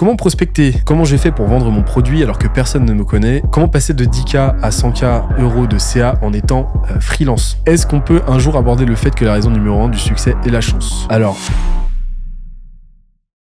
Comment prospecter Comment j'ai fait pour vendre mon produit alors que personne ne me connaît Comment passer de 10K à 100K euros de CA en étant euh, freelance Est-ce qu'on peut un jour aborder le fait que la raison numéro 1 du succès est la chance Alors,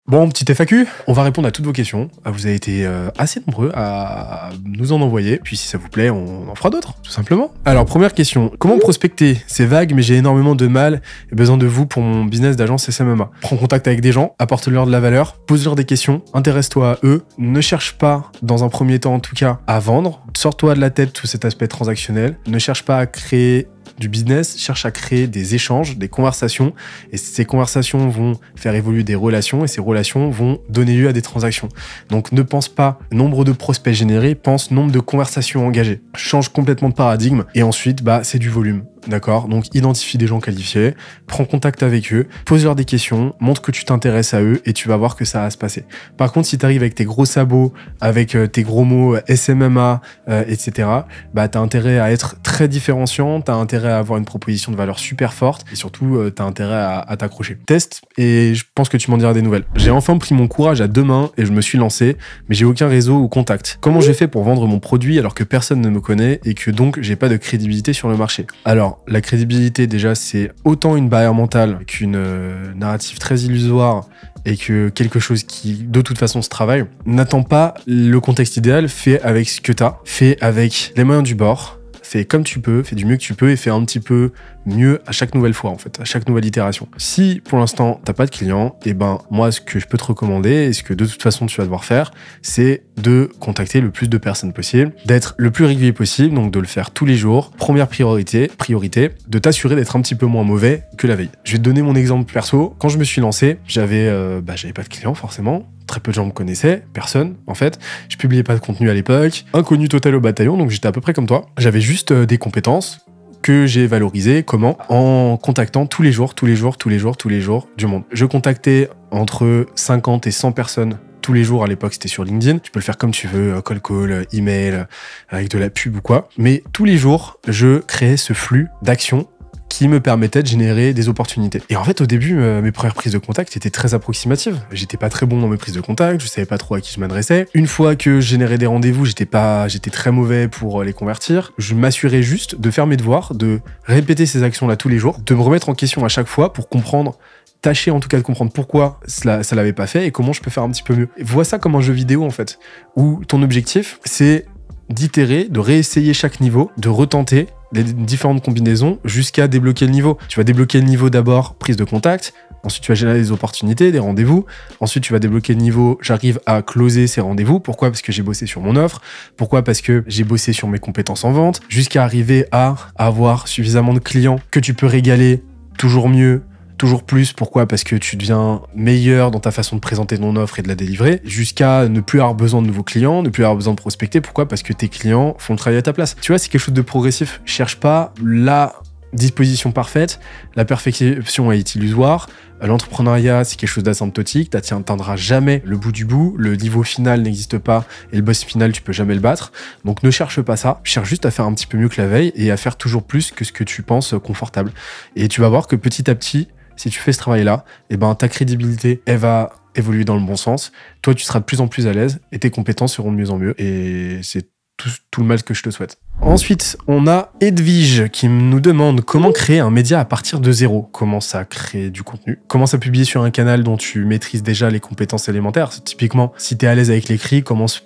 Bon, petit FAQ, on va répondre à toutes vos questions. Ah, vous avez été euh, assez nombreux à nous en envoyer. Puis si ça vous plaît, on en fera d'autres, tout simplement. Alors, première question, comment prospecter C'est vague, mais j'ai énormément de mal et besoin de vous pour mon business d'agence SMMA. Prends contact avec des gens, apporte-leur de la valeur, pose-leur des questions, intéresse-toi à eux. Ne cherche pas, dans un premier temps en tout cas, à vendre. Sors-toi de la tête tout cet aspect transactionnel. Ne cherche pas à créer du business cherche à créer des échanges, des conversations, et ces conversations vont faire évoluer des relations, et ces relations vont donner lieu à des transactions. Donc ne pense pas nombre de prospects générés, pense nombre de conversations engagées. Change complètement de paradigme, et ensuite, bah, c'est du volume d'accord Donc identifie des gens qualifiés, prends contact avec eux, pose-leur des questions, montre que tu t'intéresses à eux et tu vas voir que ça va se passer. Par contre, si tu arrives avec tes gros sabots, avec euh, tes gros mots euh, SMMA, etc., euh, bah t'as intérêt à être très différenciant, t'as intérêt à avoir une proposition de valeur super forte et surtout t'as intérêt à, à t'accrocher. Test, et je pense que tu m'en diras des nouvelles. J'ai enfin pris mon courage à deux mains et je me suis lancé, mais j'ai aucun réseau ou contact. Comment j'ai fait pour vendre mon produit alors que personne ne me connaît et que donc j'ai pas de crédibilité sur le marché Alors la crédibilité, déjà, c'est autant une barrière mentale qu'une euh, narrative très illusoire et que quelque chose qui, de toute façon, se travaille. N'attends pas le contexte idéal, fais avec ce que t'as, fais avec les moyens du bord, fais comme tu peux, fais du mieux que tu peux et fais un petit peu mieux à chaque nouvelle fois, en fait, à chaque nouvelle itération. Si pour l'instant, t'as pas de clients et eh ben, moi, ce que je peux te recommander, et ce que de toute façon tu vas devoir faire, c'est de contacter le plus de personnes possible, d'être le plus régulier possible, donc de le faire tous les jours. Première priorité, priorité, de t'assurer d'être un petit peu moins mauvais que la veille. Je vais te donner mon exemple perso. Quand je me suis lancé, j'avais, euh, bah, j'avais pas de clients forcément très peu de gens me connaissaient, personne en fait. Je publiais pas de contenu à l'époque, inconnu total au bataillon, donc j'étais à peu près comme toi. J'avais juste euh, des compétences que j'ai valorisé. Comment En contactant tous les jours, tous les jours, tous les jours, tous les jours du monde. Je contactais entre 50 et 100 personnes tous les jours à l'époque, c'était sur LinkedIn. Tu peux le faire comme tu veux, call call, email, euh, avec de la pub ou quoi. Mais tous les jours, je créais ce flux d'actions qui me permettait de générer des opportunités. Et en fait, au début, euh, mes premières prises de contact étaient très approximatives. J'étais pas très bon dans mes prises de contact, je savais pas trop à qui je m'adressais. Une fois que je générais des rendez-vous, j'étais pas, j'étais très mauvais pour euh, les convertir. Je m'assurais juste de faire mes devoirs, de répéter ces actions-là tous les jours, de me remettre en question à chaque fois pour comprendre tâcher en tout cas de comprendre pourquoi cela, ça l'avait pas fait et comment je peux faire un petit peu mieux. Vois ça comme un jeu vidéo en fait, où ton objectif c'est d'itérer, de réessayer chaque niveau, de retenter des différentes combinaisons jusqu'à débloquer le niveau. Tu vas débloquer le niveau d'abord, prise de contact, Ensuite, tu vas générer des opportunités, des rendez-vous. Ensuite, tu vas débloquer le niveau. J'arrive à closer ces rendez-vous. Pourquoi Parce que j'ai bossé sur mon offre. Pourquoi Parce que j'ai bossé sur mes compétences en vente. Jusqu'à arriver à avoir suffisamment de clients que tu peux régaler toujours mieux, toujours plus. Pourquoi Parce que tu deviens meilleur dans ta façon de présenter ton offre et de la délivrer, jusqu'à ne plus avoir besoin de nouveaux clients, ne plus avoir besoin de prospecter. Pourquoi Parce que tes clients font le travail à ta place. Tu vois, c'est quelque chose de progressif. Cherche pas la disposition parfaite, la perfection est illusoire, l'entrepreneuriat c'est quelque chose d'asymptotique, tu n'atteindras jamais le bout du bout, le niveau final n'existe pas et le boss final tu peux jamais le battre. Donc ne cherche pas ça, cherche juste à faire un petit peu mieux que la veille et à faire toujours plus que ce que tu penses confortable. Et tu vas voir que petit à petit, si tu fais ce travail-là, et eh ben, ta crédibilité, elle va évoluer dans le bon sens. Toi, tu seras de plus en plus à l'aise et tes compétences seront de mieux en mieux. Et c'est tout, le mal que je te souhaite. Ensuite, on a Edwige qui nous demande comment créer un média à partir de zéro. Comment ça créer du contenu. Comment ça publier sur un canal dont tu maîtrises déjà les compétences élémentaires. Typiquement, si tu es à l'aise avec l'écrit, commence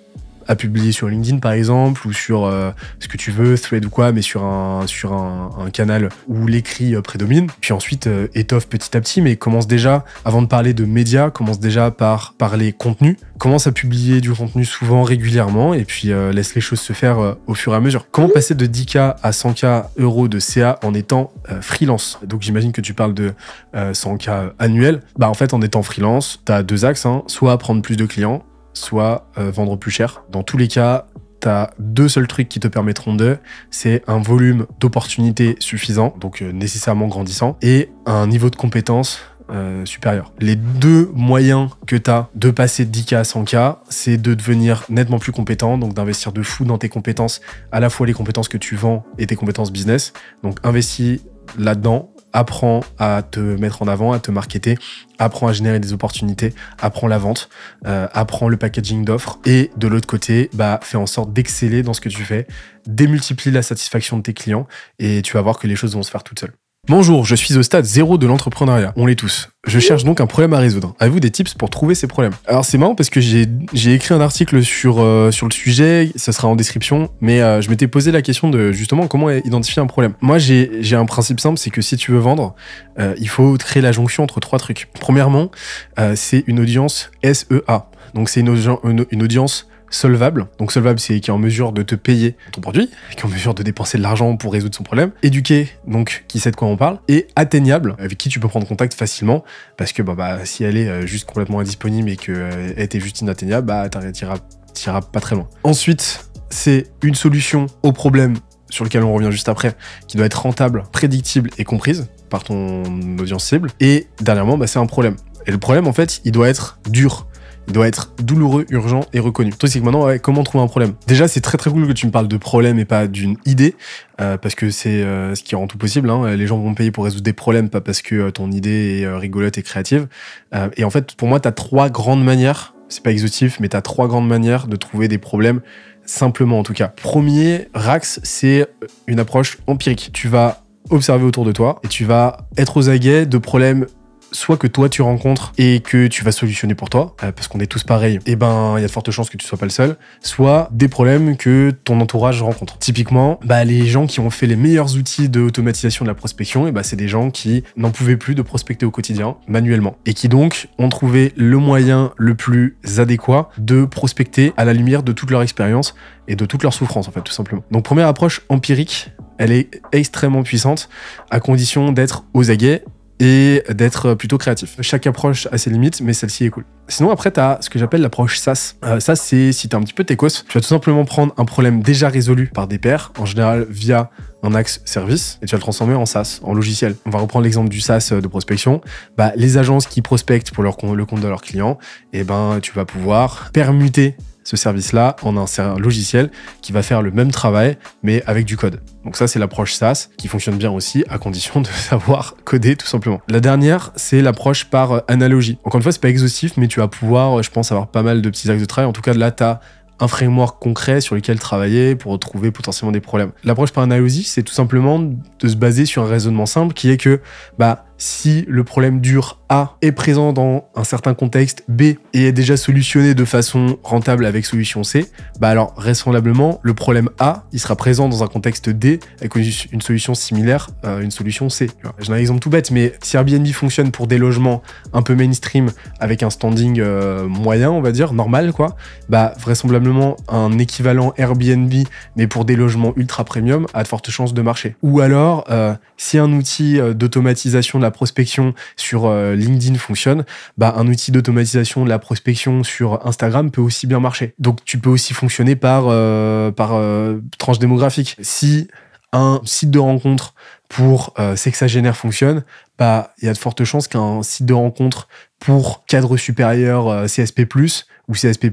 à publier sur LinkedIn par exemple ou sur euh, ce que tu veux, thread ou quoi, mais sur un, sur un, canal où l'écrit euh, prédomine. Puis ensuite euh, étoffe petit à petit, mais commence déjà, avant de parler de médias, commence déjà par parler contenu, commence à publier du contenu souvent, régulièrement, et puis laisse les choses se faire au fur et à mesure. Comment passer de 10K à 100K euros de CA en étant freelance Donc j'imagine que tu parles de 100K annuel. Bah en fait en étant freelance, tu as deux axes, hein. soit prendre plus de clients, soit euh, vendre plus cher. Dans tous les cas, tu as deux seuls trucs qui te permettront de, c'est un volume d'opportunités suffisant, donc euh, nécessairement grandissant, et un niveau de compétence euh, supérieur. Les deux moyens que tu as de passer de 10K à 100K, c'est de devenir nettement plus compétent, donc d'investir de fou dans tes compétences, à la fois les compétences que tu vends et tes compétences business. Donc investis là-dedans, apprends à te mettre en avant, à te marketer, apprends à générer des opportunités, apprends la vente, euh, apprends le packaging d'offres et de l'autre côté, bah, fais en sorte d'exceller dans ce que tu fais, démultiplie la satisfaction de tes clients et tu vas voir que les choses vont se faire toutes seules. Bonjour, je suis au stade zéro de l'entrepreneuriat. On l'est tous. Je cherche donc un problème à résoudre. Avez-vous des tips pour trouver ces problèmes Alors c'est marrant parce que j'ai écrit un article sur, euh, sur le sujet, ça sera en description, mais euh, je m'étais posé la question de justement comment identifier un problème. Moi j'ai un principe simple, c'est que si tu veux vendre, euh, il faut créer la jonction entre trois trucs. Premièrement, c'est une audience SEA. Donc c'est une, audience solvable. Donc solvable, c'est qui est en mesure de te payer ton produit, qui est en mesure de dépenser de l'argent pour résoudre son problème. Éduqué, donc qui sait de quoi on parle, et atteignable, avec qui tu peux prendre contact facilement, parce que bah, bah si elle est euh, juste complètement indisponible et qu'elle euh, était juste inatteignable, bah t'iras pas très loin. Ensuite, c'est une solution au problème sur lequel on revient juste après, qui doit être rentable, prédictible et comprise par ton audience cible. Et dernièrement, bah, c'est un problème. Et le problème, en fait, il doit être dur il doit être douloureux, urgent et reconnu. Toi truc, c'est que maintenant, comment trouver un problème Déjà, c'est très très cool que tu me parles de problème et pas d'une idée, euh, parce que c'est euh, ce qui rend tout possible. Hein. Les gens vont payer pour résoudre des problèmes, pas parce que euh, ton idée est rigolote et créative. et en fait, pour moi, tu as trois grandes manières, c'est pas exhaustif, mais tu as trois grandes manières de trouver des problèmes simplement en tout cas. Premier rax, c'est une approche empirique. Tu vas observer autour de toi et tu vas être aux aguets de problèmes soit que toi tu rencontres et que tu vas solutionner pour toi, euh, parce qu'on est tous pareils, et eh ben il y a de fortes chances que tu sois pas le seul, soit des problèmes que ton entourage rencontre. Typiquement, bah, les gens qui ont fait les meilleurs outils de automatisation de la prospection, et eh bah, ben, c'est des gens qui n'en pouvaient plus de prospecter au quotidien manuellement et qui donc ont trouvé le moyen le plus adéquat de prospecter à la lumière de toute leur expérience et de toute leur souffrance en fait tout simplement. Donc première approche empirique, elle est extrêmement puissante à condition d'être aux aguets et d'être plutôt créatif. Chaque approche a ses limites, mais celle-ci est cool. Sinon, après, tu as ce que j'appelle l'approche SaaS. Euh, ça, c'est si tu es un petit peu techos, tu vas tout simplement prendre un problème déjà résolu par des pairs, en général via un axe service, et tu vas le transformer en SaaS, en logiciel. On va reprendre l'exemple du SaaS euh, de prospection. Bah, les agences qui prospectent pour leur le compte de leurs clients, eh ben, tu vas pouvoir permuter ce service-là en un, logiciel qui va faire le même travail, mais avec du code. Donc ça, c'est l'approche SaaS qui fonctionne bien aussi à condition de savoir coder tout simplement. La dernière, c'est l'approche par euh, analogie. Encore une fois, c'est pas exhaustif, mais tu vas pouvoir, euh, je pense, avoir pas mal de petits axes de travail. En tout cas, là, tu as un framework concret sur lequel travailler pour retrouver potentiellement des problèmes. L'approche par analogie, c'est tout simplement de se baser sur un raisonnement simple qui est que, bah, si le problème dur A est présent dans un certain contexte, B et est déjà solutionné de façon rentable avec solution C, bah alors vraisemblablement le problème A il sera présent dans un contexte D avec une solution similaire à euh, une solution C. J'ai un exemple tout bête, mais si Airbnb fonctionne pour des logements un peu mainstream avec un standing euh, moyen, on va dire normal quoi, bah vraisemblablement un équivalent Airbnb mais pour des logements ultra premium a de fortes chances de marcher. Ou alors euh, si un outil d'automatisation prospection sur euh, LinkedIn fonctionne, bah, un outil d'automatisation de la prospection sur Instagram peut aussi bien marcher. Donc tu peux aussi fonctionner par, euh, par euh, tranche démographique. Si un site de rencontre pour sexagénaire fonctionne, bah il y a de fortes chances qu'un site de rencontre pour cadre supérieur CSP+ ou CSP++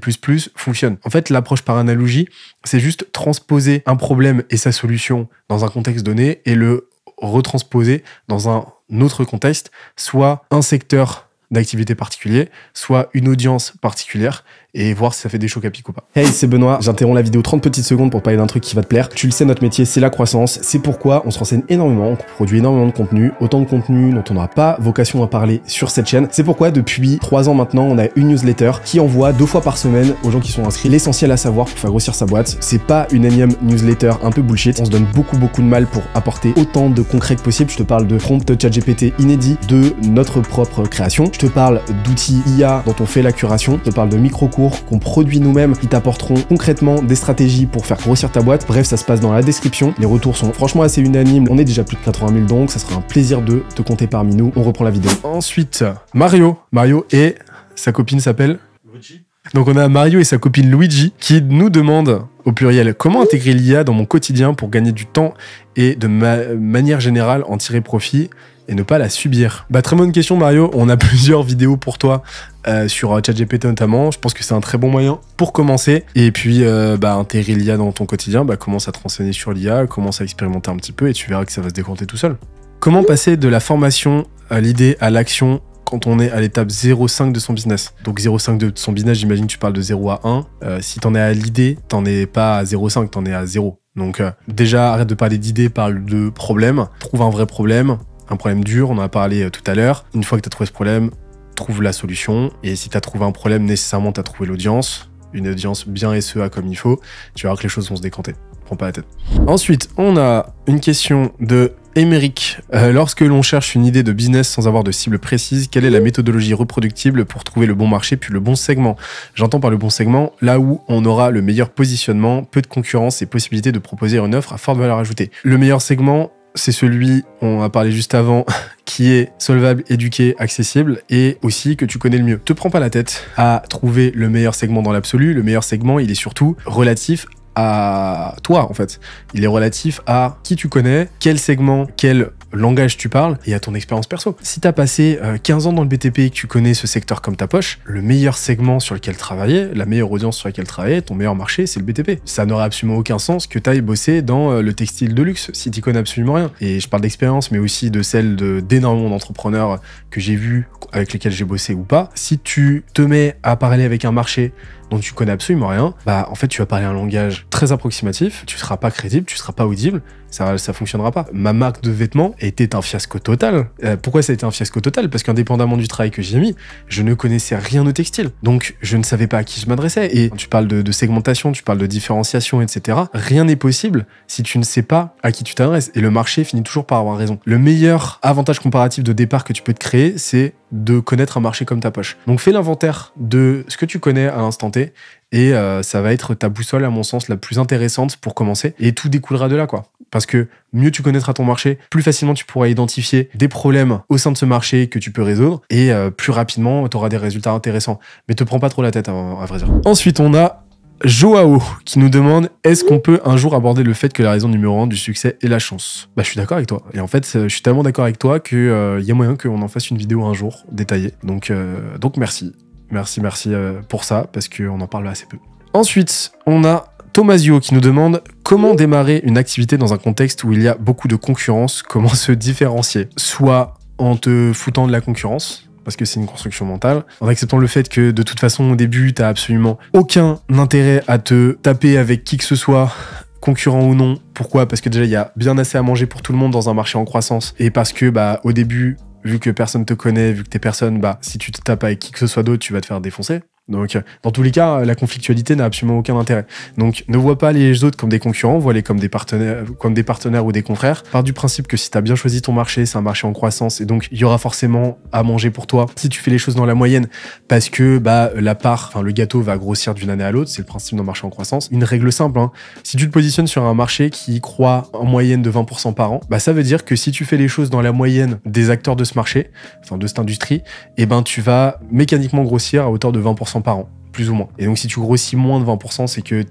fonctionne. En fait, l'approche par analogie, c'est juste transposer un problème et sa solution dans un contexte donné et le retransposer dans un autre contexte, soit un secteur d'activité particulier, soit une audience particulière, et voir si ça fait des chocs à pic ou pas. Hey, c'est Benoît, j'interromps la vidéo 30 petites secondes pour parler d'un truc qui va te plaire. Tu le sais, notre métier, c'est la croissance. C'est pourquoi on se renseigne énormément, on produit énormément de contenu, autant de contenu dont on n'aura pas vocation à parler sur cette chaîne. C'est pourquoi depuis 3 ans maintenant, on a une newsletter qui envoie deux fois par semaine aux gens qui sont inscrits l'essentiel à savoir pour faire grossir sa boîte. C'est pas une énième newsletter un peu bullshit. On se donne beaucoup beaucoup de mal pour apporter autant de concret que possible. Je te parle de prompt GPT inédit, de notre propre création. Je te parle d'outils IA dont on fait la curation. Je te parle de micro qu'on produit nous-mêmes qui t'apporteront concrètement des stratégies pour faire grossir ta boîte. Bref, ça se passe dans la description. Les retours sont franchement assez unanimes. On est déjà plus de 80 000 donc, ça sera un plaisir de te compter parmi nous. On reprend la vidéo. Ensuite, Mario. Mario et sa copine s'appelle Luigi. Donc on a Mario et sa copine Luigi qui nous demandent au pluriel comment intégrer l'IA dans mon quotidien pour gagner du temps et de manière générale en tirer profit et ne pas la subir Bah très bonne question Mario, on a plusieurs vidéos pour toi euh, sur euh, ChatGPT notamment, je pense que c'est un très bon moyen pour commencer et puis euh, intégrer bah, l'IA dans ton quotidien, bah commence à te renseigner sur l'IA, commence à expérimenter un petit peu et tu verras que ça va se décompter tout seul. Comment passer de la formation à l'idée à l'action quand on est à l'étape 0,5 de son business. Donc 0,5 de son business, j'imagine que tu parles de 0 à 1. Euh, si t'en es à l'idée, t'en es pas à 0,5, t'en es à 0. Donc euh, déjà, arrête de parler d'idées, parle de problème. Trouve un vrai problème, un problème dur, on en a parlé euh, tout à l'heure. Une fois que tu as trouvé ce problème, trouve la solution. Et si tu as trouvé un problème, nécessairement, tu as trouvé l'audience. Une audience bien SEA comme il faut. Tu verras que les choses vont se décanter. Prends pas la tête. Ensuite, on a une question de Émeric. Euh, lorsque l'on cherche une idée de business sans avoir de cible précise, quelle est la méthodologie reproductible pour trouver le bon marché puis le bon segment J'entends par le bon segment là où on aura le meilleur positionnement, peu de concurrence et possibilité de proposer une offre à forte valeur ajoutée. Le meilleur segment, c'est celui, on a parlé juste avant, qui est solvable, éduqué, accessible et aussi que tu connais le mieux. Te prends pas la tête à trouver le meilleur segment dans l'absolu. Le meilleur segment, il est surtout relatif à toi en fait. Il est relatif à qui tu connais, quel segment, quel langage tu parles et à ton expérience perso. Si tu as passé 15 euh, ans dans le BTP et que tu connais ce secteur comme ta poche, le meilleur segment sur lequel travailler, la meilleure audience sur laquelle travailler, ton meilleur marché, c'est le BTP. Ça n'aurait absolument aucun sens que tu ailles bosser dans euh, le textile de luxe si tu connais absolument rien. Et je parle d'expérience, mais aussi de celle d'énormément d'entrepreneurs que j'ai vus, avec lesquels j'ai bossé ou pas. Si tu te mets à parler avec un marché dont tu connais absolument rien, bah en fait tu vas parler un langage très approximatif, tu seras pas crédible, tu seras pas audible, ça ça fonctionnera pas. Ma marque de vêtements était un fiasco total. Euh, pourquoi ça a été un fiasco total Parce qu'indépendamment du travail que j'ai mis, je ne connaissais rien au textile. Donc je ne savais pas à qui je m'adressais. Et tu parles de, de, segmentation, tu parles de différenciation, etc. Rien n'est possible si tu ne sais pas à qui tu t'adresses. Et le marché finit toujours par avoir raison. Le meilleur avantage comparatif de départ que tu peux te créer, c'est de connaître un marché comme ta poche. Donc fais l'inventaire de ce que tu connais à l'instant T et euh, ça va être ta boussole à mon sens la plus intéressante pour commencer et tout découlera de là quoi. Parce que mieux tu connaîtras ton marché, plus facilement tu pourras identifier des problèmes au sein de ce marché que tu peux résoudre et euh, plus rapidement tu auras des résultats intéressants. Mais te prends pas trop la tête hein, à vrai dire. Ensuite, on a Joao qui nous demande est-ce qu'on peut un jour aborder le fait que la raison numéro un du succès est la chance Bah je suis d'accord avec toi. Et en fait, euh, je suis tellement d'accord avec toi qu'il euh, y a moyen qu'on en fasse une vidéo un jour détaillée. Donc, euh, donc merci. Merci, merci pour ça, parce qu'on en parle assez peu. Ensuite, on a Tomasio qui nous demande comment démarrer une activité dans un contexte où il y a beaucoup de concurrence, comment se différencier Soit en te foutant de la concurrence, parce que c'est une construction mentale, en acceptant le fait que de toute façon au début, t'as absolument aucun intérêt à te taper avec qui que ce soit, concurrent ou non. Pourquoi Parce que déjà, il y a bien assez à manger pour tout le monde dans un marché en croissance, et parce que bah au début, vu que personne te connaît, vu que t'es personne, bah si tu te tapes avec qui que ce soit d'autre, tu vas te faire défoncer. Donc, euh, dans tous les cas, la conflictualité n'a absolument aucun intérêt. Donc, ne vois pas les autres comme des concurrents, vois-les comme des partenaires, comme des partenaires ou des confrères. Part du principe que si t'as bien choisi ton marché, c'est un marché en croissance et donc il y aura forcément à manger pour toi si tu fais les choses dans la moyenne parce que bah la part, enfin le gâteau va grossir d'une année à l'autre, c'est le principe d'un marché en croissance. Une règle simple, hein. si tu te positionnes sur un marché qui croît en moyenne de 20% par an, bah ça veut dire que si tu fais les choses dans la moyenne des acteurs de ce marché, enfin de cette industrie, et eh ben tu vas mécaniquement grossir à hauteur de 20% par an, plus ou moins. Et donc si tu grossis moins de 20%, c'est que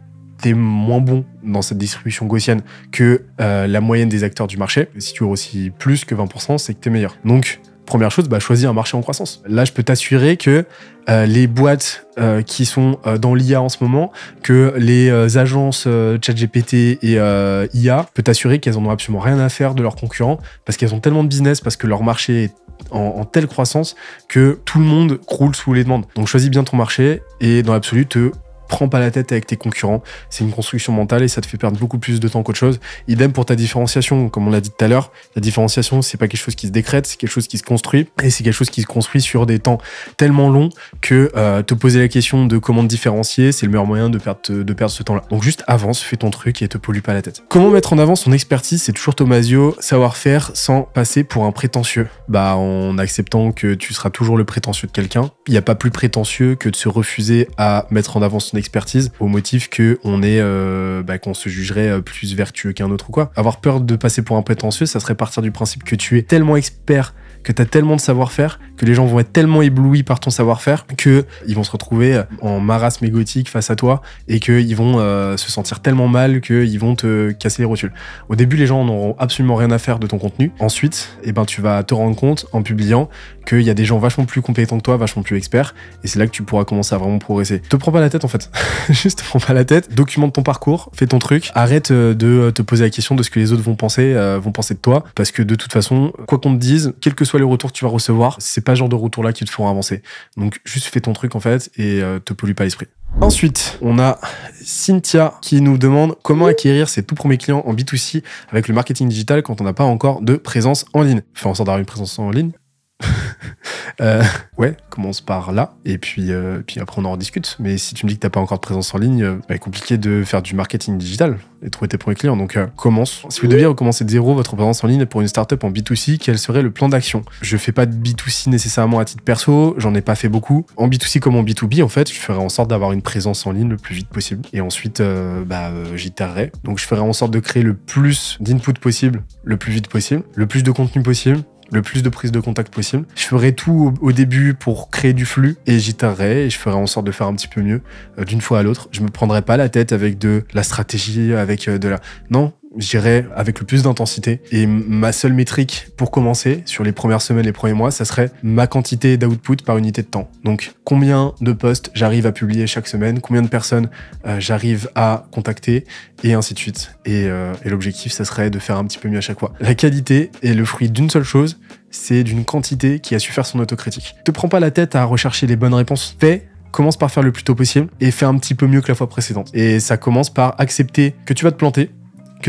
es moins bon dans cette distribution gaussienne que euh, la moyenne des acteurs du marché. Si tu grossis plus que 20%, c'est que es meilleur. Donc, première chose, bah, choisis un marché en croissance. Là, je peux t'assurer que euh, les boîtes euh, qui sont dans l'IA en ce moment, que les agences ChatGPT et IA, peut peux t'assurer qu'elles en ont absolument rien à faire de leurs concurrents parce qu'elles ont tellement de business, parce que leur marché est en, telle croissance que tout le monde croule sous les demandes. Donc choisis bien ton marché et dans l'absolu, te prends pas la tête avec tes concurrents. C'est une construction mentale et ça te fait perdre beaucoup plus de temps qu'autre chose. Idem pour ta différenciation, comme on l'a dit tout à l'heure. La différenciation, c'est pas quelque chose qui se décrète, c'est quelque chose qui se construit et c'est quelque chose qui se construit sur des temps tellement longs que euh, te poser la question de comment te différencier, c'est le meilleur moyen de perdre, de perdre ce temps-là. Donc juste avance, fais ton truc et te pollue pas la tête. Comment mettre en avant son expertise C'est toujours Tomasio, savoir-faire sans passer pour un prétentieux. Bah, en acceptant que tu seras toujours le prétentieux de quelqu'un. Il n'y a pas plus prétentieux que de se refuser à mettre en avant son expertise au motif que on est euh, bah, qu'on se jugerait euh, plus vertueux qu'un autre ou quoi. Avoir peur de passer pour un prétentieux, ça serait partir du principe que tu es tellement expert que tu as tellement de savoir-faire, que les gens vont être tellement éblouis par ton savoir-faire, ils vont se retrouver en marasme égotique face à toi et qu'ils vont euh, se sentir tellement mal qu'ils vont te casser les rotules. Au début, les gens n'auront absolument rien à faire de ton contenu. Ensuite, eh ben, tu vas te rendre compte en publiant qu'il y a des gens vachement plus compétents que toi, vachement plus experts, et c'est là que tu pourras commencer à vraiment progresser. Te prends pas la tête en fait. Juste te prends pas la tête, documente ton parcours, fais ton truc, arrête euh, de euh, te poser la question de ce que les autres vont penser, vont penser de toi, parce que de toute façon, quoi qu'on te dise, quelque Soit les retours que tu vas recevoir, c'est pas ce genre de retour-là qui te feront avancer. Donc, juste fais ton truc, en fait, et euh, te pollue pas l'esprit. Ensuite, on a Cynthia qui nous demande comment acquérir ses tout premiers clients en B2C avec le marketing digital quand on n'a pas encore de présence en ligne. Fais en sorte d'avoir une présence en ligne, Euh, ouais, commence par là, et puis, euh, puis après on en discute. Mais si tu me dis que t'as pas encore de présence en ligne, C'est euh, bah, compliqué de faire du marketing digital et trouver tes premiers clients. Donc commence. Si vous deviez recommencer de zéro votre présence en ligne pour une startup en B2C, quel serait le plan d'action Je fais pas de B2C nécessairement à titre perso, j'en ai pas fait beaucoup. En B2C comme en B2B, en fait, je ferais en sorte d'avoir une présence en ligne le plus vite possible. Et ensuite, bah, Donc je ferais en sorte de créer le plus d'input possible, le plus vite possible, le plus de contenu possible, le plus de prise de contact possible. Je ferai tout au, début pour créer du flux et j'itérerai et je ferai en sorte de faire un petit peu mieux euh, d'une fois à l'autre. Je me prendrai pas la tête avec de la stratégie, avec euh, de la... Non, J'irai avec le plus d'intensité. Et ma seule métrique pour commencer sur les premières semaines, les premiers mois, ça serait ma quantité d'output par unité de temps. Donc combien de posts j'arrive à publier chaque semaine, combien de personnes euh, j'arrive à contacter et ainsi de suite. Euh, et, l'objectif, ça serait de faire un petit peu mieux à chaque fois. La qualité est le fruit d'une seule chose, c'est d'une quantité qui a su faire son autocritique. Te prends pas la tête à rechercher les bonnes réponses. Fais commence par faire le plus tôt possible et fais un petit peu mieux que la fois précédente. Et ça commence par accepter que tu vas te planter,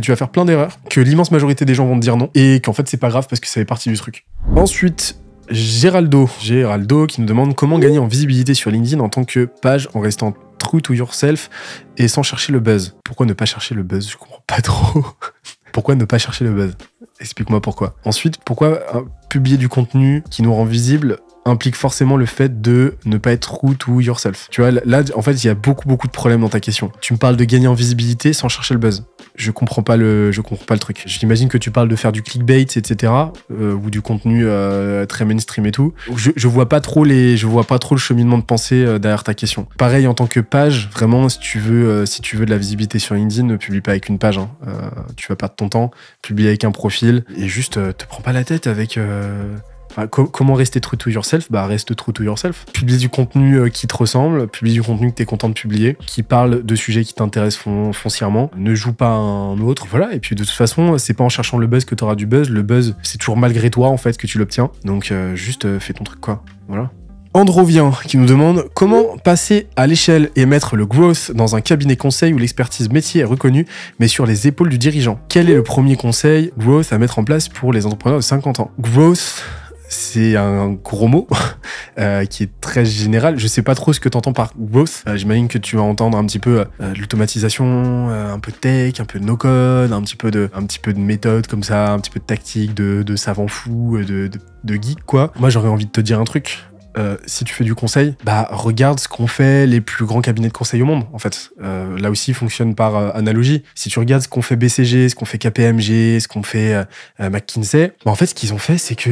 que tu vas faire plein d'erreurs, que l'immense majorité des gens vont te dire non, et qu'en fait c'est pas grave parce que ça fait partie du truc. Ensuite, Géraldo. Géraldo qui nous demande comment gagner en visibilité sur LinkedIn en tant que page en restant true to yourself et sans chercher le buzz. Pourquoi ne pas chercher le buzz Je comprends pas trop. pourquoi ne pas chercher le buzz Explique-moi pourquoi. Ensuite, pourquoi euh, publier du contenu qui nous rend visible implique forcément le fait de ne pas être true to yourself. Tu vois, là, en fait, il y a beaucoup, beaucoup de problèmes dans ta question. Tu me parles de gagner en visibilité sans chercher le buzz. Je comprends pas le, je comprends pas le truc. J'imagine que tu parles de faire du clickbait, etc., euh, ou du contenu euh, très mainstream et tout. Je, vois pas trop les, je vois pas trop le cheminement de pensée euh, derrière ta question. Pareil en tant que page, vraiment, si tu veux, si tu veux de la visibilité sur LinkedIn, ne publie pas avec une page. Hein. tu vas perdre ton temps. Publie avec un profil et juste te prends pas la tête avec comment rester true to yourself Bah, reste true to yourself. Publie du contenu euh, qui te ressemble, publie du contenu que tu es content de publier, qui parle de sujets qui t'intéressent foncièrement. Ne joue pas un autre. Voilà. Et puis, de toute façon, c'est pas en cherchant le buzz que tu auras du buzz. Le buzz, c'est toujours malgré toi, en fait, que tu l'obtiens. Donc, euh, juste euh, fais ton truc, quoi. Voilà. Androvien qui nous demande comment passer à l'échelle et mettre le growth dans un cabinet conseil où l'expertise métier est reconnue, mais sur les épaules du dirigeant. Quel est le premier conseil growth à mettre en place pour les entrepreneurs de 50 ans Growth, c'est un gros mot euh, qui est très général. Je sais pas trop ce que tu entends par growth. Euh, j'imagine que tu vas entendre un petit peu euh, l'automatisation, un peu de tech, un peu de no code, un petit peu de, un petit peu de méthode comme ça, un petit peu de tactique, de, de savant fou, de, de, de geek quoi. Moi j'aurais envie de te dire un truc. Euh, si tu fais du conseil, bah regarde ce qu'ont fait les plus grands cabinets de conseil au monde, en fait. Euh, là aussi, fonctionne par euh, analogie. Si tu regardes ce qu'on fait BCG, ce qu'on fait KPMG, ce qu'on fait McKinsey, bah, en fait, ce qu'ils ont fait, c'est que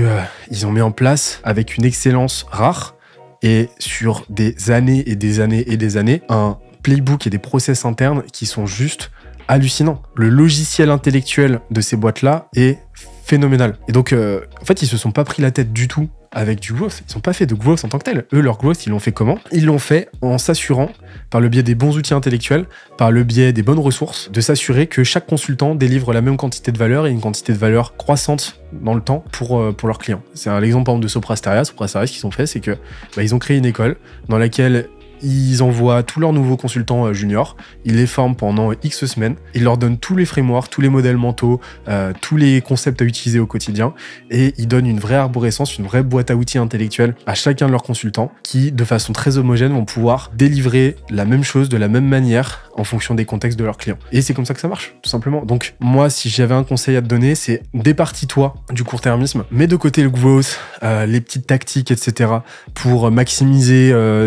ils ont mis en place avec une excellence rare et sur des années et des années et des années un playbook et des process internes qui sont juste hallucinants. Le logiciel intellectuel de ces boîtes-là est phénoménal. Et donc, en fait, ils se sont pas pris la tête du tout avec du growth. Ils n'ont pas fait de growth en tant que tel. Eux, leur growth, ils l'ont fait comment Ils l'ont fait en s'assurant, par le biais des bons outils intellectuels, par le biais des bonnes ressources, de s'assurer que chaque consultant délivre la même quantité de valeur et une quantité de valeur croissante dans le temps pour, euh, pour leurs clients. C'est un exemple par exemple, de Soprasteria. Soprasteria, ce qu'ils ont fait, c'est que bah, ils ont créé une école dans laquelle ils envoient tous leurs nouveaux consultants euh, juniors, ils les forment pendant X semaines, ils leur donnent tous les frameworks, tous les modèles mentaux, euh, tous les concepts à utiliser au quotidien, et ils donnent une vraie arborescence, une vraie boîte à outils intellectuelle à chacun de leurs consultants, qui de façon très homogène vont pouvoir délivrer la même chose de la même manière en fonction des contextes de leurs clients. Et c'est comme ça que ça marche, tout simplement. Donc moi, si j'avais un conseil à te donner, c'est départis-toi du court-termisme, mets de côté le growth, euh, les petites tactiques, etc., pour maximiser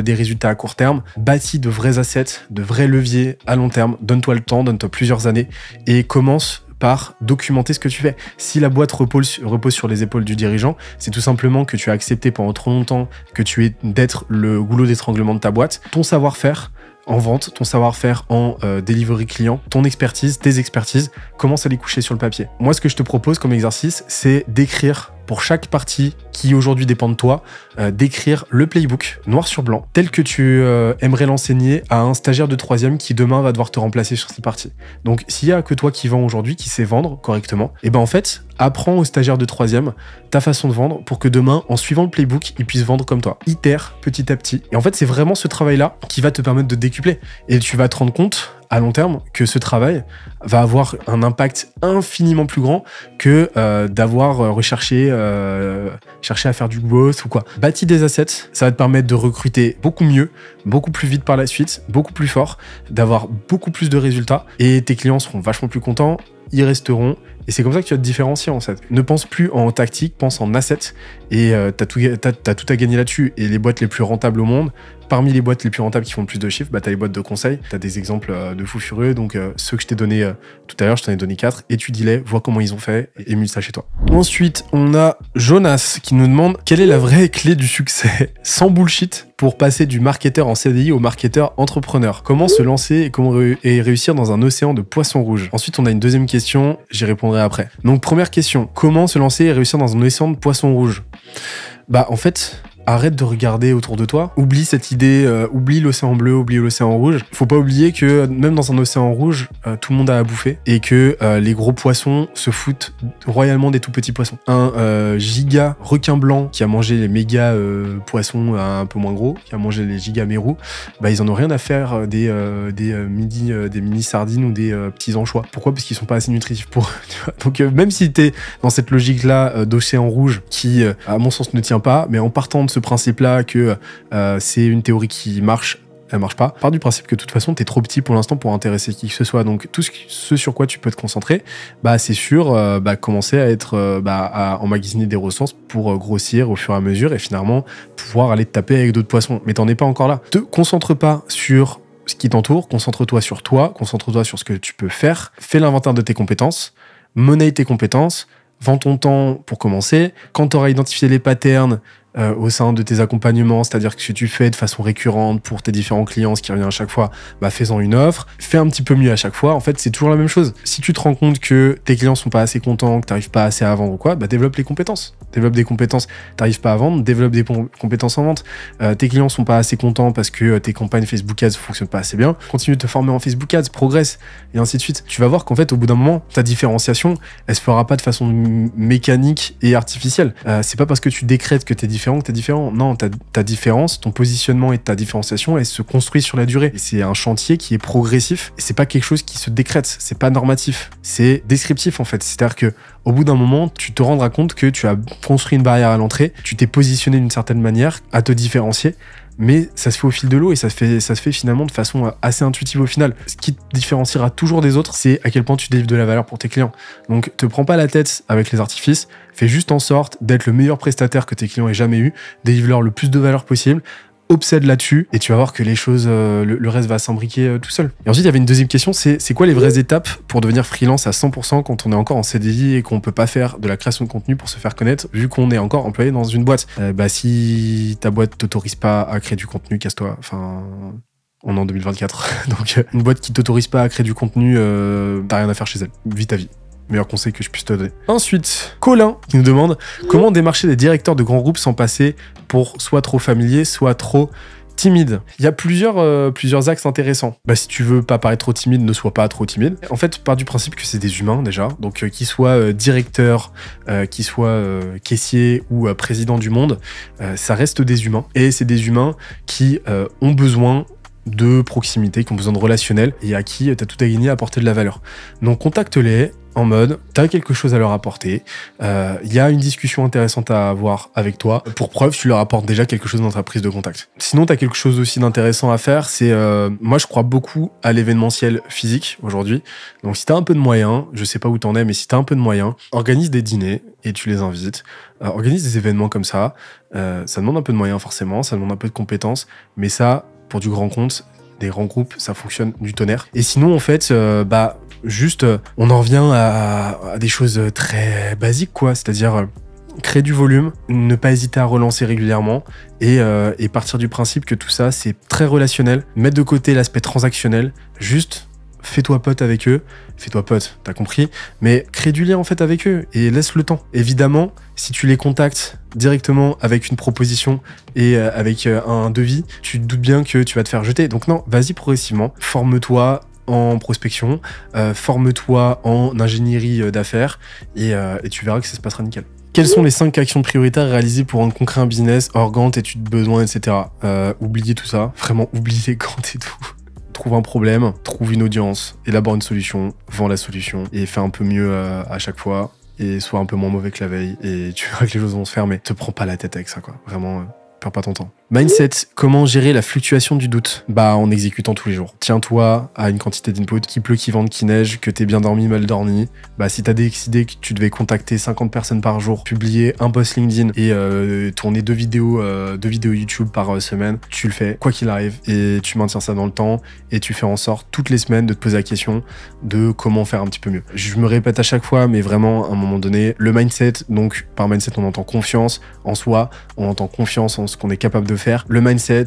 des résultats à court terme bâti de vrais assets, de vrais leviers à long terme, donne-toi le temps, donne-toi plusieurs années et commence par documenter ce que tu fais. Si la boîte repose, repose sur les épaules du dirigeant, c'est tout simplement que tu as accepté pendant trop longtemps que tu es d'être le goulot d'étranglement de ta boîte. Ton savoir-faire, en vente, ton savoir-faire en euh, delivery client, ton expertise, tes expertises, commence à les coucher sur le papier. Moi, ce que je te propose comme exercice, c'est d'écrire pour chaque partie qui aujourd'hui dépend de toi, euh, d'écrire le playbook noir sur blanc, tel que tu euh, aimerais l'enseigner à un stagiaire de troisième qui demain va devoir te remplacer sur cette partie. Donc s'il y a que toi qui vend aujourd'hui, qui sait vendre correctement, et eh ben en fait, apprends au stagiaire de troisième ta façon de vendre pour que demain, en suivant le playbook, il puisse vendre comme toi. Itère petit à petit. Et en fait, c'est vraiment ce travail-là qui va te permettre de décupler. Et tu vas te rendre compte à long terme que ce travail va avoir un impact infiniment plus grand que euh, d'avoir recherché, chercher à faire du growth ou quoi. Bâti des assets, ça va te permettre de recruter beaucoup mieux, beaucoup plus vite par la suite, beaucoup plus fort, d'avoir beaucoup plus de résultats et tes clients seront vachement plus contents, ils resteront et c'est comme ça que tu vas te différencier en fait. Ne pense plus en tactique, pense en asset. Et tu euh, t'as tout, as, tout à gagner là-dessus. Et les boîtes les plus rentables au monde, parmi les boîtes les plus rentables qui font le plus de chiffres, bah, t'as les boîtes de conseil. T'as des exemples euh, de fous furieux. Donc euh, ceux que je t'ai donné tout à l'heure, je t'en ai donné quatre. Étudie-les, vois comment ils ont fait et émule ça chez toi. Ensuite, on a Jonas qui nous demande quelle est la vraie clé du succès sans bullshit pour passer du marketeur en CDI au marketeur entrepreneur. Comment se lancer et comment et réussir dans un océan de poissons rouges. Ensuite, on a une deuxième question. J'y réponds après. Donc première question, comment se lancer et réussir dans un descente de poisson rouge Bah en fait, arrête de regarder autour de toi. Oublie cette idée, euh, oublie l'océan bleu, oublie l'océan rouge. Faut pas oublier que même dans un océan rouge, euh, tout le monde a à bouffer et que euh, les gros poissons se foutent royalement des tout petits poissons. Un giga requin blanc qui a mangé les méga poissons un peu moins gros, qui a mangé les giga mérous, bah ils en ont rien à faire des, des midi, des mini sardines ou des petits anchois. Pourquoi Parce qu'ils sont pas assez nutritifs pour. Donc même si t'es dans cette logique là d'océan rouge qui, à mon sens, ne tient pas, mais en partant de ce principe-là que euh, c'est une théorie qui marche elle marche pas. Part du principe que de toute façon, t'es trop petit pour l'instant pour intéresser qui que ce soit. Donc tout ce, sur quoi tu peux te concentrer, bah c'est sûr, euh, bah, commencer à être euh, bah, à emmagasiner des ressources pour grossir au fur et à mesure et finalement pouvoir aller te taper avec d'autres poissons. Mais t'en es pas encore là. Te concentre pas sur ce qui t'entoure, concentre-toi sur toi, concentre-toi sur ce que tu peux faire, fais l'inventaire de tes compétences, monnaie tes compétences, vends ton temps pour commencer. Quand t'auras auras identifié les patterns, euh, au sein de tes accompagnements, c'est-à-dire que si tu fais de façon récurrente pour tes différents clients, ce qui revient à chaque fois, bah fais-en une offre, fais un petit peu mieux à chaque fois. En fait, c'est toujours la même chose. Si tu te rends compte que tes clients sont pas assez contents, que tu n'arrives pas assez à vendre ou quoi, bah, développe les compétences. Développe des compétences. tu n'arrives pas à vendre, développe des compétences en vente. Euh, tes clients sont pas assez contents parce que euh, tes campagnes Facebook Ads fonctionnent pas assez bien. Continue de te former en Facebook Ads, progresse et ainsi de suite. Tu vas voir qu'en fait, au bout d'un moment, ta différenciation, elle se fera pas de façon mécanique et artificielle. Euh, c'est pas parce que tu décrètes que tes différent différent. Non, ta, différence, ton positionnement et ta différenciation, elle se construit sur la durée. C'est un chantier qui est progressif et c'est pas quelque chose qui se décrète. C'est pas normatif. C'est descriptif en fait. C'est-à-dire que au bout d'un moment, tu te rendras compte que tu as construit une barrière à l'entrée, tu t'es positionné d'une certaine manière à te différencier mais ça se fait au fil de l'eau et ça se fait, ça se fait finalement de façon assez intuitive au final. Ce qui te différenciera toujours des autres, c'est à quel point tu délivres de la valeur pour tes clients. Donc, te prends pas la tête avec les artifices, fais juste en sorte d'être le meilleur prestataire que tes clients aient jamais eu, délivre-leur le plus de valeur possible, obsède là-dessus et tu vas voir que les choses, euh, le, reste va s'imbriquer euh, tout seul. Et ensuite, il y avait une deuxième question, c'est quoi les vraies étapes pour devenir freelance à 100% quand on est encore en CDI et qu'on peut pas faire de la création de contenu pour se faire connaître vu qu'on est encore employé dans une boîte euh, Bah si ta boîte t'autorise pas à créer du contenu, casse-toi. Enfin, on est en 2024. Donc, une boîte qui t'autorise pas à créer du contenu, euh, t'as rien à faire chez elle. vite ta vie meilleur conseil que je puisse te donner. Ensuite, Colin qui nous demande comment démarcher des directeurs de grands groupes sans passer pour soit trop familier, soit trop timide. Il y a plusieurs, euh, plusieurs axes intéressants. Bah, si tu veux pas paraître trop timide, ne sois pas trop timide. En fait, part du principe que c'est des humains déjà, donc euh, qu'ils soient euh, directeurs, qu'ils soient caissiers ou président du monde, ça reste des humains. Et c'est des humains qui ont besoin de proximité, qui ont besoin de relationnel et à qui tu as tout à gagner à apporter de la valeur. Donc contacte-les en mode t'as quelque chose à leur apporter, il euh, y a une discussion intéressante à avoir avec toi. Pour preuve, tu leur apportes déjà quelque chose dans ta prise de contact. Sinon, t'as quelque chose aussi d'intéressant à faire, c'est euh, moi je crois beaucoup à l'événementiel physique aujourd'hui. Donc si t'as un peu de moyens, je sais pas où t'en es, mais si t'as un peu de moyens, organise des dîners et tu les invites. Euh, organise des événements comme ça. ça demande un peu de moyens forcément, ça demande un peu de compétences, mais ça pour du grand compte, des grands groupes, ça fonctionne du tonnerre. Et sinon, en fait, euh, bah, juste, euh, on en revient à, des choses très basiques, quoi. C'est-à-dire euh, créer du volume, ne pas hésiter à relancer régulièrement et partir du principe que tout ça, c'est très relationnel. Mettre de côté l'aspect transactionnel, juste fais-toi pote avec eux, fais-toi pote, t'as compris, mais crée du lien en fait avec eux et laisse le temps. Évidemment, si tu les contactes directement avec une proposition et euh, avec euh, un devis, tu te doutes bien que tu vas te faire jeter. Donc non, vas-y progressivement, forme-toi en prospection, euh, forme-toi en ingénierie d'affaires et, tu verras que ça se passera nickel. Quelles sont les cinq actions prioritaires réalisées pour rendre concret un business, hors gant, études de besoins, etc. oubliez tout ça, vraiment oubliez quand et tout trouve un problème, trouve une audience, élabore une solution, vend la solution et fais un peu mieux euh, à, chaque fois et sois un peu moins mauvais que la veille et tu verras que les choses vont se faire mais te prends pas la tête avec ça quoi. Vraiment, euh, perds pas ton temps. Mindset, comment gérer la fluctuation du doute Bah en exécutant tous les jours. Tiens-toi à une quantité d'input, qui pleut, qui vente, qui neige, que t'es bien dormi, mal dormi. Bah si t'as décidé que tu devais contacter 50 personnes par jour, publier un post LinkedIn et euh, tourner deux vidéos, euh, vidéos YouTube par euh, semaine, tu le fais quoi qu'il arrive et tu maintiens ça dans le temps et tu fais en sorte toutes les semaines de te poser la question de comment faire un petit peu mieux. Je me répète à chaque fois, mais vraiment à un moment donné, le mindset, donc par mindset on entend confiance en soi, on entend confiance en ce qu'on est capable de faire, le mindset,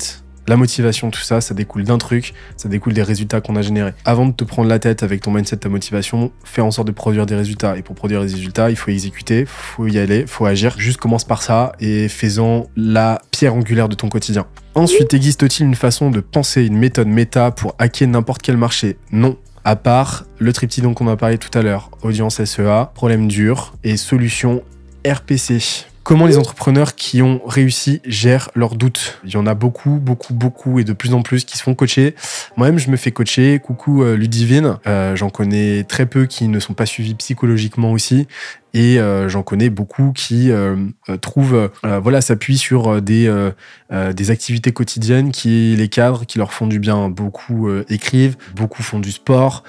la motivation, tout ça, ça découle d'un truc, ça découle des résultats qu'on a générés. Avant de te prendre la tête avec ton mindset, ta motivation, fais en sorte de produire des résultats. Et pour produire des résultats, il faut exécuter, faut y aller, faut agir. Juste commence par ça et fais-en la pierre angulaire de ton quotidien. Ensuite, existe-t-il une façon de penser, une méthode méta pour hacker n'importe quel marché Non. À part le triptyque qu'on on a parlé tout à l'heure, audience SEA, problème dur et solution RPC. Comment les entrepreneurs qui ont réussi gèrent leurs doutes Il y en a beaucoup, beaucoup, beaucoup et de plus en plus qui se font coacher. Moi-même, je me fais coacher. Coucou euh, Ludivine. Euh, j'en connais très peu qui ne sont pas suivis psychologiquement aussi. Et euh, j'en connais beaucoup qui euh, euh, trouvent, voilà, s'appuient sur des, des activités quotidiennes qui les cadres, qui leur font du bien. Beaucoup écrivent, beaucoup font du sport,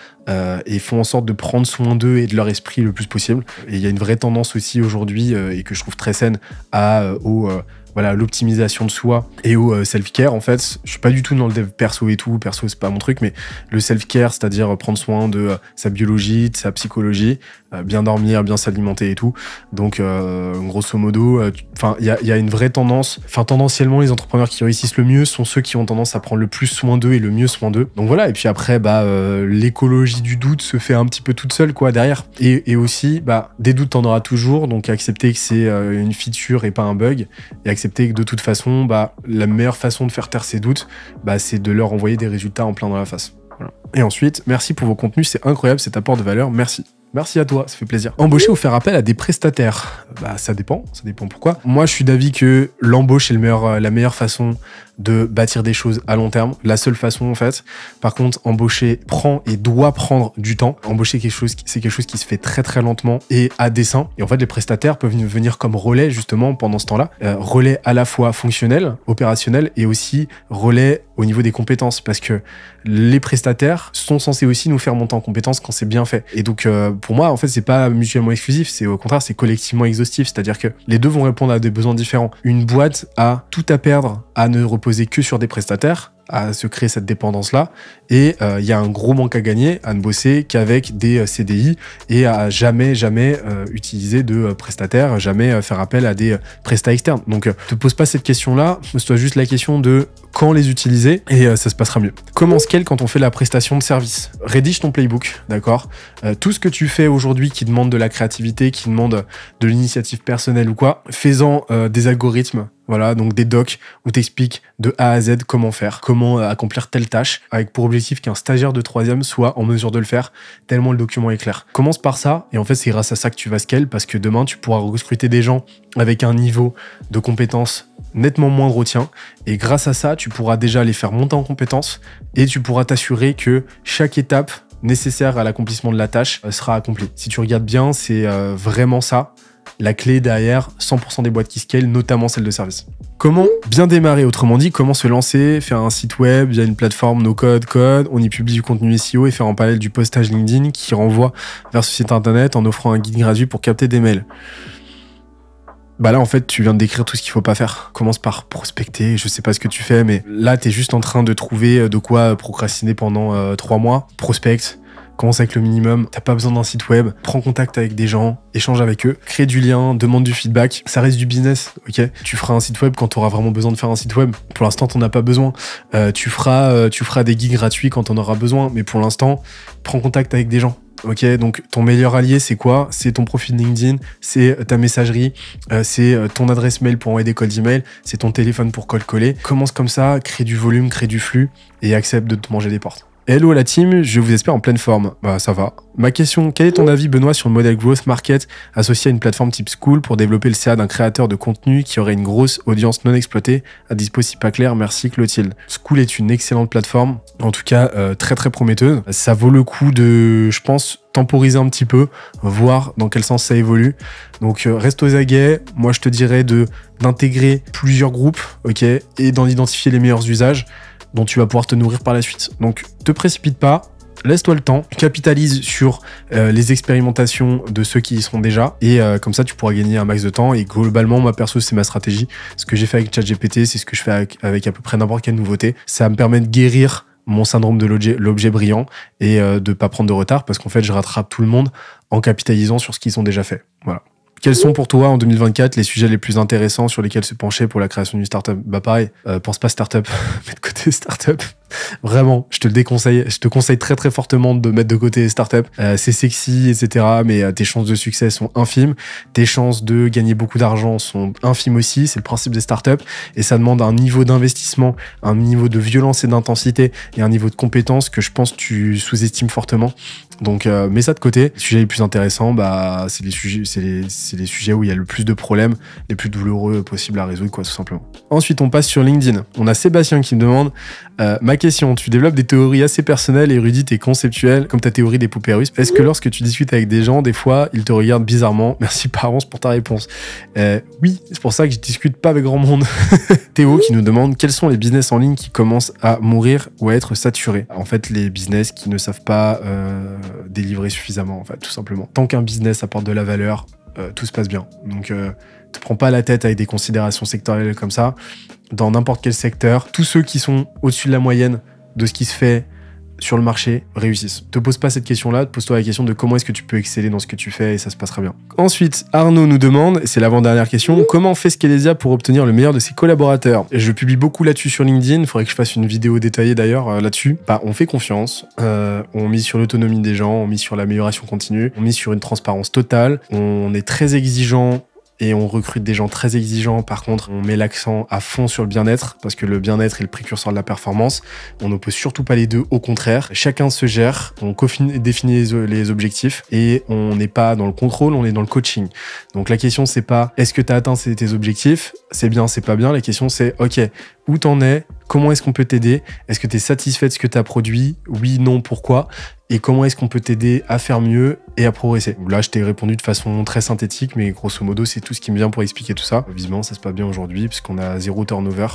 et font en sorte de prendre soin d'eux et de leur esprit le plus possible. Et il y a une vraie tendance aussi aujourd'hui, et que je trouve très saine, à, au voilà, l'optimisation de soi et au euh, self-care, en fait, je suis pas du tout dans le dev perso et tout. Perso, c'est pas mon truc, mais le self-care, c'est-à-dire euh, prendre soin de euh, sa biologie, de sa psychologie, bien dormir, bien s'alimenter et tout. Donc, euh, grosso modo, enfin, il y a, y a, une vraie tendance. Enfin, tendanciellement, les entrepreneurs qui réussissent le mieux sont ceux qui ont tendance à prendre le plus soin d'eux et le mieux soin d'eux. Donc voilà. Et puis après, bah, l'écologie du doute se fait un petit peu toute seule, quoi, derrière. Et, et aussi, bah, des doutes, t'en auras toujours. Donc, accepter que c'est une feature et pas un bug. Et accepter que de toute façon, bah, la meilleure façon de faire taire ses doutes, bah, c'est de leur envoyer des résultats en plein dans la face. Et ensuite, merci pour vos contenus, c'est incroyable cet apport de valeur, merci. Merci à toi, ça fait plaisir. Embaucher ou faire appel à des prestataires Bah ça dépend, ça dépend pourquoi. Moi je suis d'avis que l'embauche est le meilleur, euh, la meilleure façon de bâtir des choses à long terme, la seule façon en fait. Par contre, embaucher prend et doit prendre du temps. Embaucher quelque chose, c'est quelque chose qui se fait très très lentement et à dessein. Et en fait, les prestataires peuvent venir comme relais justement pendant ce temps-là, euh, relais à la fois fonctionnel, opérationnel et aussi relais au niveau des compétences parce que les prestataires sont censés aussi nous faire monter en compétences quand c'est bien fait. Et donc euh, pour moi, en fait, c'est pas mutuellement exclusif, c'est au contraire, c'est collectivement exhaustif. C'est-à-dire que les deux vont répondre à des besoins différents. Une boîte a tout à perdre à ne reposer que sur des prestataires à se créer cette dépendance-là. Et euh, il y a un gros manque à gagner à ne bosser qu'avec des euh, CDI et à jamais, jamais euh, utiliser de prestataires, jamais faire appel à des prestats externes. Donc, ne te pose pas cette question-là, pose-toi juste la question de quand les utiliser et ça se passera mieux. Comment qu'elle quand on fait la prestation de service Rédige ton playbook, d'accord Tout ce que tu fais aujourd'hui qui demande de la créativité, qui demande de l'initiative personnelle ou quoi, fais-en des algorithmes voilà, donc des docs où t'expliques de A à Z comment faire, comment accomplir telle tâche, avec pour objectif qu'un stagiaire de troisième soit en mesure de le faire, tellement le document est clair. Commence par ça, et en fait c'est grâce à ça que tu vas scale, parce que demain tu pourras recruter des gens avec un niveau de compétence nettement moindre au tien, et grâce à ça tu pourras déjà les faire monter en compétence, et tu pourras t'assurer que chaque étape nécessaire à l'accomplissement de la tâche euh, sera accomplie. Si tu regardes bien, c'est euh, vraiment ça la clé derrière 100% des boîtes qui scalent, notamment celles de service. Comment bien démarrer Autrement dit, comment se lancer, faire un site web via une plateforme no code, code, on y publie du contenu SEO et faire en parallèle du postage LinkedIn qui renvoie vers ce site internet en offrant un guide gratuit pour capter des mails. Bah là, en fait, tu viens de décrire tout ce qu'il faut pas faire. Commence par prospecter. Je sais pas ce que tu fais, mais là, tu es juste en train de trouver euh, de quoi procrastiner pendant euh, trois mois. Prospecte, commence avec le minimum, t'as pas besoin d'un site web, prends contact avec des gens, échange avec eux, crée du lien, demande du feedback, ça reste du business, ok Tu feras un site web quand auras vraiment besoin de faire un site web. Pour l'instant, t'en as pas besoin. Euh, tu, feras, euh, tu feras des guides gratuits quand t'en auras besoin, mais pour l'instant, prends contact avec des gens. Ok, donc ton meilleur allié, c'est quoi C'est ton profil LinkedIn, c'est euh, ta messagerie, c'est ton adresse mail pour envoyer des calls d'email, c'est ton téléphone pour call coller. Commence comme ça, crée du volume, crée du flux et accepte de te manger des portes. Hello la team, je vous espère en pleine forme. Bah ça va. Ma question, quel est ton avis Benoît sur le modèle growth market associé à une plateforme type School pour développer le CA d'un créateur de contenu qui aurait une grosse audience non exploitée À dispo pas clair, merci Clotilde. School est une excellente plateforme, en tout cas euh, très très prometteuse. Ça vaut le coup de, je pense, temporiser un petit peu, voir dans quel sens ça évolue. Donc euh, reste aux aguets. Moi je te dirais de d'intégrer plusieurs groupes, ok, et d'en identifier les meilleurs usages dont tu vas pouvoir te nourrir par la suite. Donc, te précipite pas, laisse-toi le temps, capitalise sur euh, les expérimentations de ceux qui y sont déjà, et euh, comme ça tu pourras gagner un max de temps. Et globalement, moi perso, c'est ma stratégie. Ce que j'ai fait avec ChatGPT, c'est ce que je fais avec, à peu près n'importe quelle nouveauté. Ça me permet de guérir mon syndrome de l'objet brillant et euh, de pas prendre de retard parce qu'en fait je rattrape tout le monde en capitalisant sur ce qu'ils ont déjà fait. Voilà. Quels sont pour toi en 2024 les sujets les plus intéressants sur lesquels se pencher pour la création d'une startup Bah pareil, euh, pense pas startup, mets de côté startup. Vraiment, je te le déconseille. Je te conseille très très fortement de mettre de côté les startups. Euh, c'est sexy, etc. Mais euh, tes chances de succès sont infimes. Tes chances de gagner beaucoup d'argent sont infimes aussi. C'est le principe des startups. Et ça demande un niveau d'investissement, un niveau de violence et d'intensité et un niveau de compétence que je pense que tu sous-estimes fortement. Donc, euh, mets ça de côté. Les sujets les plus intéressants, bah, c'est les sujets, les, sujets où il y a le plus de problèmes, les plus douloureux possibles à résoudre, quoi, tout simplement. Ensuite, on passe sur LinkedIn. On a Sébastien qui me demande, euh, question. Tu développes des théories assez personnelles, érudites et conceptuelles, comme ta théorie des poupées russes. Est-ce que lorsque tu discutes avec des gens, des fois, ils te regardent bizarrement Merci par avance pour ta réponse. Euh, oui, c'est pour ça que je discute pas avec grand monde. Théo qui nous demande quels sont les business en ligne qui commencent à mourir ou à être saturés. En fait, les business qui ne savent pas euh, délivrer suffisamment, en fait, tout simplement. Tant qu'un business apporte de la valeur, euh, tout se passe bien. Donc, te prends pas la tête avec des considérations sectorielles comme ça. Dans n'importe quel secteur, tous ceux qui sont au-dessus de la moyenne de ce qui se fait sur le marché réussissent. Te pose pas cette question-là, pose-toi la question de comment est-ce que tu peux exceller dans ce que tu fais et ça se passera bien. Ensuite, Arnaud nous demande, c'est l'avant-dernière question, comment fait Skelesia pour obtenir le meilleur de ses collaborateurs Je publie beaucoup là-dessus sur LinkedIn, il faudrait que je fasse une vidéo détaillée d'ailleurs euh, là-dessus. Bah, on fait confiance, euh, on mise sur l'autonomie des gens, on mise sur l'amélioration continue, on mise sur une transparence totale, on est très exigeant et on recrute des gens très exigeants. Par contre, on met l'accent à fond sur le bien-être parce que le bien-être est le précurseur de la performance. On ne peut surtout pas les deux, au contraire. Chacun se gère, on définit les objectifs et on n'est pas dans le contrôle, on est dans le coaching. Donc la question, c'est pas est-ce que tu as atteint tes objectifs, c'est bien, c'est pas bien. La question, c'est ok, où t'en es, comment est-ce qu'on peut t'aider, est-ce que tu es satisfait de ce que tu as produit, oui, non, pourquoi, et comment est-ce qu'on peut t'aider à faire mieux et à progresser. Là, je t'ai répondu de façon très synthétique, mais grosso modo, c'est tout ce qui me vient pour expliquer tout ça. Visiblement, ça se passe bien aujourd'hui, puisqu'on a zéro turnover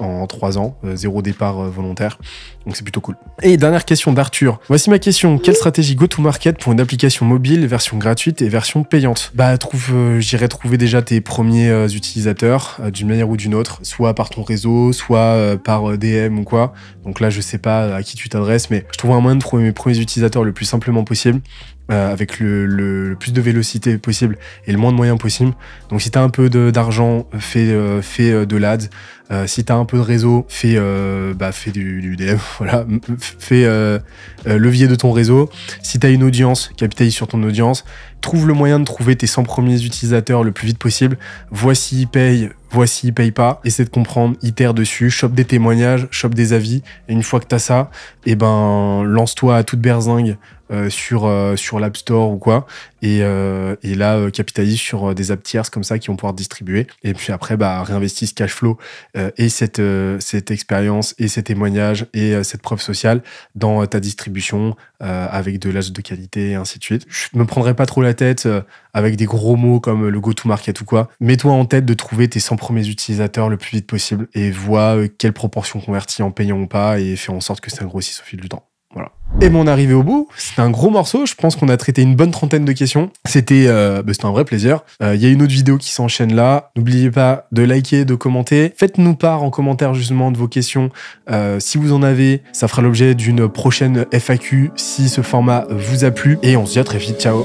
en trois ans, euh, zéro départ euh, volontaire. Donc c'est plutôt cool. Et dernière question d'Arthur. Voici ma question. Quelle stratégie go-to-market pour une application mobile, version gratuite et version payante Bah, trouve, euh, j'irai trouver déjà tes premiers utilisateurs d'une manière ou d'une autre, soit par ton réseau, soit par DM ou quoi. Donc là, je sais pas à qui tu t'adresses, mais je trouve un moyen de trouver mes premiers utilisateurs le plus simplement possible. Euh, avec le, plus de vélocité possible et le moins de moyens possible. Donc si t'as un peu d'argent, fais, euh, fais euh, de l'AD. si t'as un peu de réseau, fais, bah, fais du, du, DM, voilà. fais levier de ton réseau. Si t'as une audience, capitalise sur ton audience. Trouve le moyen de trouver tes 100 premiers utilisateurs le plus vite possible. Voici ils payent, voici ils payent pas. Essaie de comprendre, itère dessus, chope des témoignages, chope des avis. Et une fois que t'as ça, et eh ben, lance-toi à toute berzingue euh, sur, euh, sur l'App Store ou quoi. Et, euh, et là, capitalise sur des apps tierces comme ça qui vont pouvoir distribuer. Et puis après, bah, ce cash flow et cette, cette expérience et ces témoignages et cette preuve sociale dans ta distribution avec de l'ajout de qualité et ainsi de suite. Je me prendrai pas trop la tête avec des gros mots comme le go-to-market ou quoi. Mets-toi en tête de trouver tes 100 premiers utilisateurs le plus vite possible et vois quelle proportion convertit en payant ou pas et fais en sorte que ça grossisse au fil du temps. Et mon arrivée au bout, c'était un gros morceau. Je pense qu'on a traité une bonne trentaine de questions. C'était euh, bah, un vrai plaisir. Euh, il y a une autre vidéo qui s'enchaîne là. N'oubliez pas de liker, de commenter. Faites-nous part en commentaire justement de vos questions. Euh, si vous en avez, ça fera l'objet d'une prochaine FAQ si ce format vous a plu. Et on se dit à très vite. Ciao.